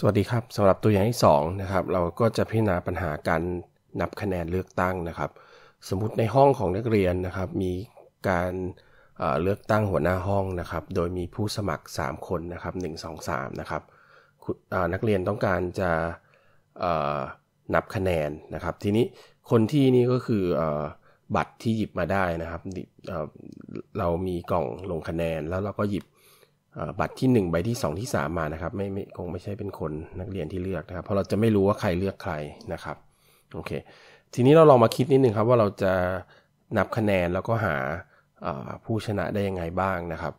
สวัสดีครับสำหรับตัวอย่างที่2นะครับเราก็จะพิจารณาปัญหาการนับคะแนนเลือกตั้งนะครับ สมมติในห้องของนักเรียนนะครับมีการเลือกตั้งหัวหน้าห้องนะครับโดยมีผู้สมัคร 3 คนนะครับ1 2 3นะครับนักเรียนต้องการจะนับคะแนนนะครับทีนี้คนที่นี่ก็คือบัตรที่หยิบมาได้นะครับเรามีกล่องลงคะแนนแล้วเราก็หยิบบัตรที่1ใบที่2ที่3มานะครับ ไม่ไม่คงไม่ใช่เป็นคนนักเรียนที่เลือกนะครับ เพราะเราจะไม่รู้ว่าใครเลือกใครนะครับ โอเค ทีนี้เราลองมาคิดนิดนึงครับ ว่าเราจะนับคะแนนแล้วก็หาผู้ชนะได้ยังไงบ้างนะครับ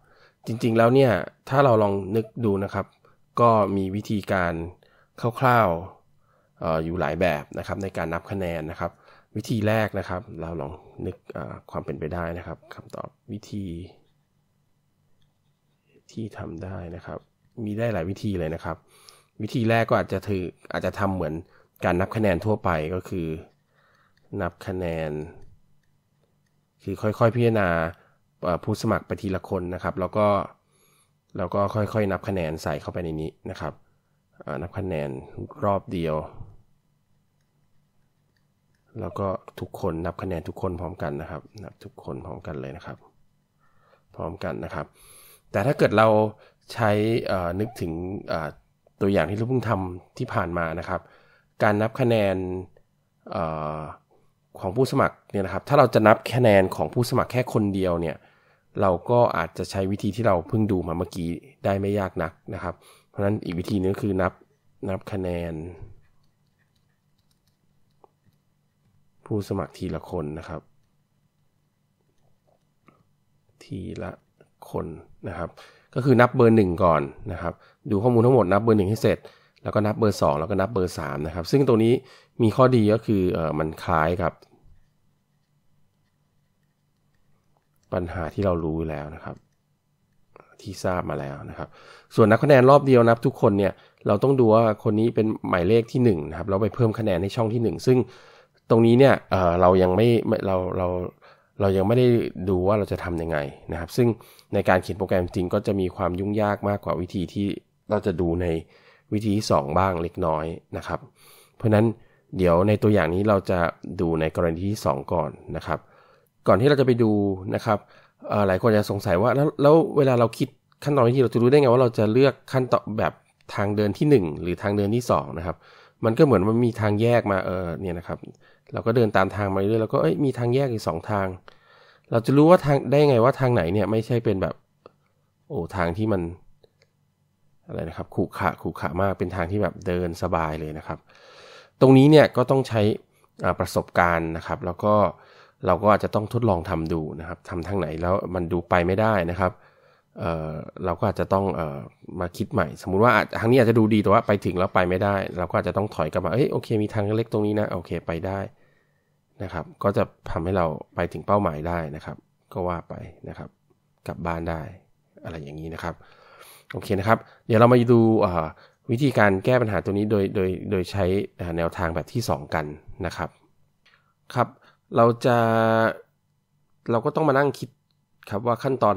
จริง ๆแล้วเนี่ยถ้าเราลองนึกดูนะครับ ก็มีวิธีการคร่าวๆออยู่หลายแบบนะครับ ในการนับคะแนนนะครับ วิธีแรกนะครับ เราลองนึกความเป็นไปได้นะครับคำตอบวิธีที่ทำได้นะครับ มีได้หลายวิธีเลยนะครับ วิธีแรกก็อาจจะถืออาจจะทำเหมือนการนับคะแนนทั่วไปก็คือ นับคะแนน คือค่อยๆพิจารณาผู้สมัครไปทีละคนนะครับ แล้วก็แล้วก็ค่อยๆนับคะแนนใส่เข้าไปในนี้นะครับ นับคะแนนรอบเดียว แล้วก็ทุกคนนับคะแนนทุกคนพร้อมกันนะครับ นับทุกคนพร้อมกันเลยนะครับ พร้อมกันนะครับแต่ถ้าเกิดเราใช้นึกถึงตัวอย่างที่เราเพิ่งทำที่ผ่านมานะครับ การนับคะแนนของผู้สมัครเนี่ยนะครับ ถ้าเราจะนับคะแนนของผู้สมัครแค่คนเดียวเนี่ยเราก็อาจจะใช้วิธีที่เราเพิ่งดูมาเมื่อกี้ได้ไม่ยากนักนะครับ เพราะนั้นอีกวิธีนึงคือนับนับคะแนน ผู้สมัครทีละคนนะครับ ทีละคนนะครับก็คือนับเบอร์1ก่อนนะครับ ดูข้อมูลทั้งหมดนับเบอร์1ให้เสร็จแล้วก็นับเบอร์ 2 แล้วก็นับเบอร์3นะครับซึ่งตรงนี้มีข้อดีก็คือเออมันคล้ายกับ ปัญหาที่เรารู้แล้วนะครับ ที่ทราบมาแล้วนะครับ ส่วนนับคะแนนรอบเดียวนับทุกคนเนี่ยเราต้องดูว่าคนนี้เป็นหมายเลขที่ 1 นะครับ เราไปเพิ่มคะแนนในช่องที่ 1 ซึ่งตรงนี้เนี่ยเเรายังไม่เราเราเรายังไม่ได้ดูว่าเราจะทํำยังไงนะครับ ซึ่งในการเขียนโปรแกรมจริงก็จะมีความยุ่งยากมากกว่าวิธีที่เราจะดูในวิธีที่2บ้างเล็กน้อยนะครับเพราะนั้นเดี๋ยวในตัวอย่างนี้เราจะดูในกรณีที่ 2 ก่อนนะครับ ก่อนที่เราจะไปดูนะครับหลายคนจะสงสัยว่าแล้วแล้วเวลาเราคิดขั้นตอนวิธีเราจะรู้ได้ไงว่าเราจะเลือกขั้นตอนแบบทางเดินที่ 1 หรือทางเดินที่2นะครับมันก็เหมือนมันมีทางแยกมาเออเนี่ยนะครับ เราก็เดินตามทางมาเรื่อยแล้วก็เอ้ยมีทางแยกอีกสองทางเราจะรู้ว่าทางได้ไงว่าทางไหนเนี่ยไม่ใช่เป็นแบบโอ้ทางที่มัน อะไรนะครับขูขะขูขะมากเป็นทางที่แบบเดินสบายเลยนะครับ ตรงนี้เนี่ยก็ต้องใช้ประสบการณ์นะครับ แล้วก็เราก็อาจจะต้องทดลองทำดูนะครับ ทำทางไหนแล้วมันดูไปไม่ได้นะครับเเราก็อาจจะต้องอมาคิดใหม่ สมมุติว่าทางนี้อาจจะดูดีแต่ว่าไปถึงแล้วไปไม่ได้ เราก็อาจจะต้องถอยกลับมาเอ้ยโอเค มีทางเล็กตรงนี้นะโอเค ไปได้นะครับ ก็จะทำให้เราไปถึงเป้าหมายได้นะครับ ก็ว่าไปนะครับ กลับบ้านได้ อะไรอย่างนี้นะครับ โอเคนะครับ เดี๋ยวเรามาดูวิธีการแก้ปัญหาตัวนี้โดยโดยโดยใช้แนวทางแบบที่2กันนะครับ ครับ เราจะเราก็ต้องมานั่งคิดครับว่าขั้นตอน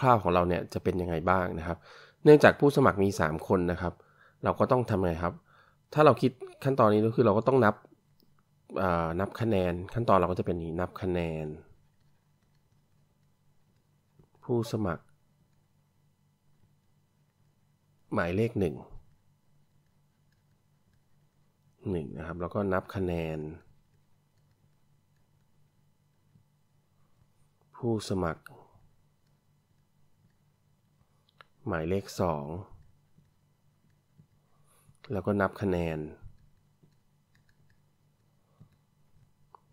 คร่าวๆของเราเนี่ยจะเป็นยังไงบ้างนะครับ เนื่องจากผู้สมัครมี3คนนะครับ เราก็ต้องทำไงครับ ถ้าเราคิดขั้นตอนนี้ก็คือเราก็ต้องนับนับคะแนน ขั้นตอนเราก็จะเป็นนี้นับคะแนน ผู้สมัคร หมายเลข 1 1นะครับแล้วก็นับคะแนน ผู้สมัครหมายเลข2แล้วก็นับคะแนน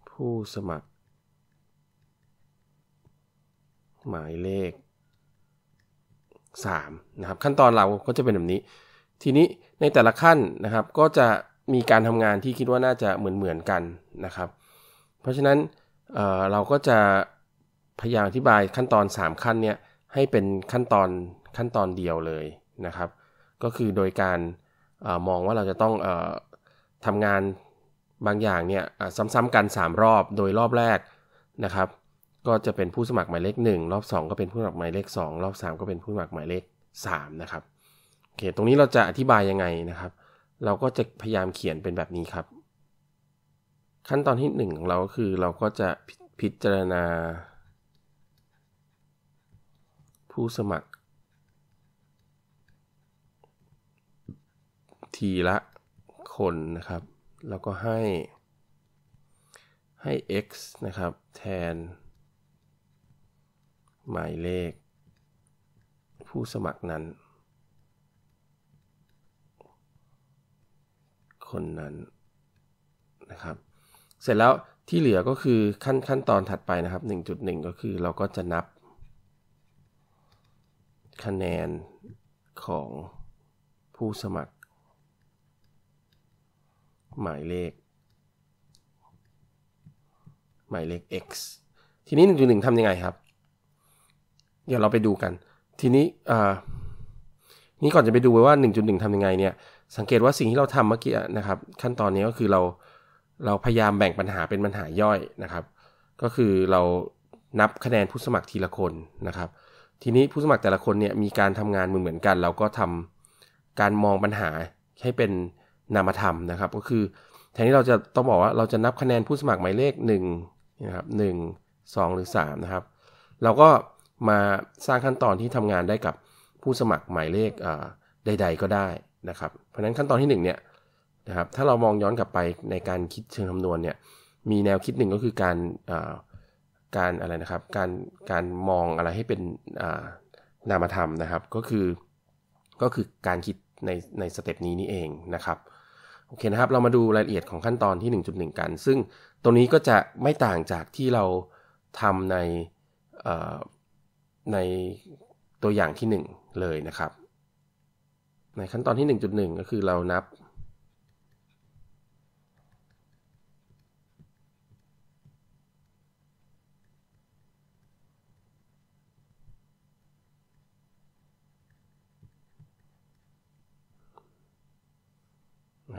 ผู้สมัคร หมายเลข 3 นะครับ ขั้นตอนเราก็จะเป็นแบบนี้ ทีนี้ในแต่ละขั้นนะครับก็จะมีการทำงานที่คิดว่าน่าจะเหมือนเหมือนกันนะครับ เพราะฉะนั้นเเราก็จะพยายามอธิบายขั้นตอน 3 ขั้นเนี่ยให้เป็นขั้นตอนขั้นตอนเดียวเลยนะครับ ก็คือโดยการอมองว่าเราจะต้องอทำงานบางอย่างเนี่ยซ้ำๆกัน 3 รอบ โดยรอบแรกนะครับ ก็จะเป็นผู้สมัครหมายเลข 1 รอบ 2 ก็เป็นผู้สมัครหมายเลข2รอบ 3 ก็เป็นผู้สมัครหมายเลข3 นะครับโอเคตรงนี้เราจะอธิบายยังไงนะครับ เราก็จะพยายามเขียนเป็นแบบนี้ครับ ขั้นตอนที่1ของเราก็คือเราก็จะพิจารณาผู้สมัครทีละคนนะครับแล้วก็ให้ให้ x นะครับ แทน หมายเลข ผู้สมัครนั้นคนนั้น นะครับ เสร็จแล้ว ที่เหลือก็คือขั้นขั้นตอนถัดไปนะครับ 1.1 ก็คือเราก็จะนับคะแนนของผู้สมัครหมายเลข หมายเลข x ทีนี้1งทำยังไงครับ เดี๋ยวเราไปดูกัน ทีนี้นี่ก่อนจะไปดูไว่า1.1ทำยังไงเนี่ย สังเกตว่าสิ่งที่เราทำเมื่อกี้นะครับ ขั้นตอนนี้ก็คือเรา เราพยายามแบ่งปัญหาเป็นปัญหาย่อยนะครับ ก็คือเรานับคะแนนผู้สมัครทีละคนนะครับ ทีนี้ผู้สมัครแต่ละคนเนี่ย มีการทำงานเหมือนเหมือนกัน เราก็ทำการมองปัญหาให้เป็นนามธรรมนะครับ ก็คือแทนที่เราจะต้องบอกว่าเราจะนับคะแนนผู้สมัครหมายเลข1นะครับหนึ่งสองหรือ3นะครับ เราก็มาสร้างขั้นตอนที่ทำงานได้กับผู้สมัครหมายเลขใด ๆก็ได้นะครับ เพราะฉะนั้นขั้นตอนที่1เนี่ยนะครับ ถ้าเรามองย้อนกลับไปในการคิดเชิงคำนวณเนี่ยมีแนวคิดหนึ่งก็คือการการอะไรนะครับ การการมองอะไรให้เป็นนามธรรมนะครับก็คือก็คือการคิดในในสเต็ปนี้นี่เองนะครับโอเคนะครับเรามาดูรายละเอียดของขั้นตอนที่ 1.1 กัน ซึ่งตรงนี้ก็จะไม่ต่างจากที่เราทำในในตัวอย่างที่ 1 เลยนะครับ ในขั้นตอนที่ 1.1 ก็คือเรานับ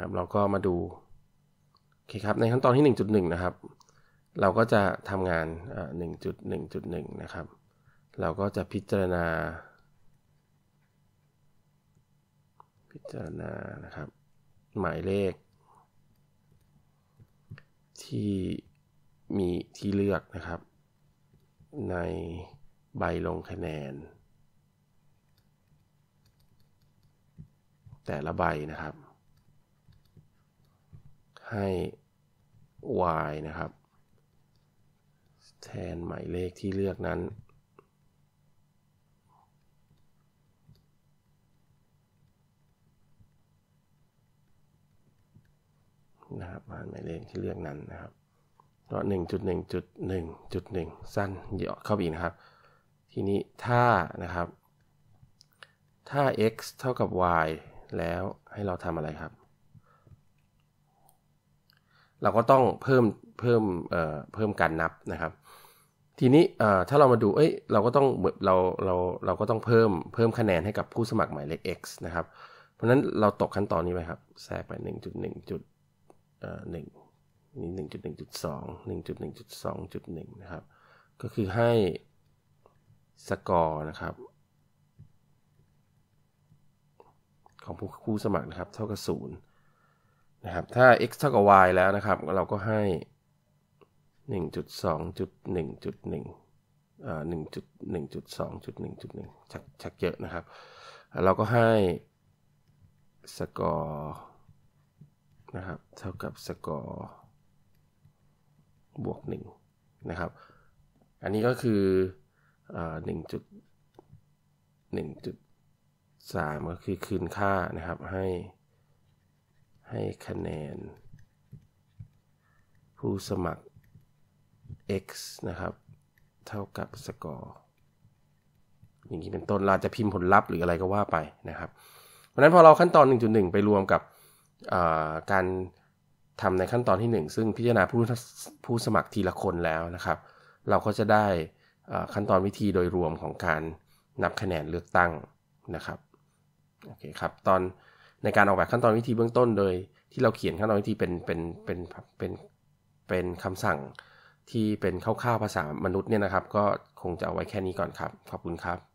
ครับเราก็มาดู โอเคครับ ในขั้นตอนที่ 1.1 นะครับ เราก็จะทำงาน 1.1.1 นะครับ เราก็จะพิจารณา พิจารณานะครับ หมายเลข ที่มีที่เลือกนะครับ ในใบลงคะแนน แต่ละใบนะครับให้ y นะครับ แทนหมายเลขที่เลือกนั้นนะครับนหมายเลขที่เลือกนั้นนะครับก็หนึ่งจุดหนึ่งจุดหนึ่งจุดหนึ่งสั้นเยอะเข้าไปอีกนะครับ ทีนี้ถ้านะครับ ถ้า x เท่ากับ y แล้วให้เราทำอะไรครับเราก็ต้องเพิ่มเพิ่มเอ่อเพิ่มการนับนะครับ ทีนี้เอ่อถ้าเรามาดูเอ้ยเราก็ต้องเราเราเราก็ต้องเพิ่มเพิ่มคะแนนให้กับผู้สมัครหมายเลข x นะครับเพราะนั้นเราตกขั้นตอนนี้ไปครับแทรกไป 1.1.1จุดเอ่อหนึ่งนี่หนึ่งจุดหนึ่งจุดสองหนึ่งจุดหนึ่งจุดสองจุดหนึ่งนะครับก็คือให้สกอร์นะครับ ของผู้ผู้สมัครนะครับเท่ากับศูนย์นะครับถ้า x เท่ากับ y แล้วนะครับ เราก็ให้ 1.2.1.1 1.1.2.1.1 ชักชักเยอะนะครับ เราก็ให้สกอร์นะครับ เท่ากับสกอร์บวก 1 นะครับ อันนี้ก็คือหนึ่งจุดหนึ่งจุดสามก็คือคืนค่านะครับให้ให้คะแนนผู้สมัคร x นะครับ เท่ากับสกอร์อย่างนี้เป็นต้นเราจะพิมพ์ผลลัพธ์หรืออะไรก็ว่าไปนะครับ เพราะฉะนั้นพอเราขั้นตอน 1.1 ไปรวมกับการทำในขั้นตอนที่ 1 ซึ่งพิจารณาผู้ผู้สมัครทีละคนแล้วนะครับ เราก็จะได้ขั้นตอนวิธีโดยรวมของการนับคะแนนเลือกตั้งนะครับโอเคครับตอนในการออกแบบขั้นตอนวิธีเบื้องต้นโดย ที่เราเขียนขั้นตอนวิธีเป็นเป็นเป็นเป็นเป็นคำสั่งที่เป็นคร่าว ๆ ภาษามนุษย์เนี่ยนะครับ ก็คงจะเอาไว้แค่นี้ก่อนครับ ขอบคุณครับ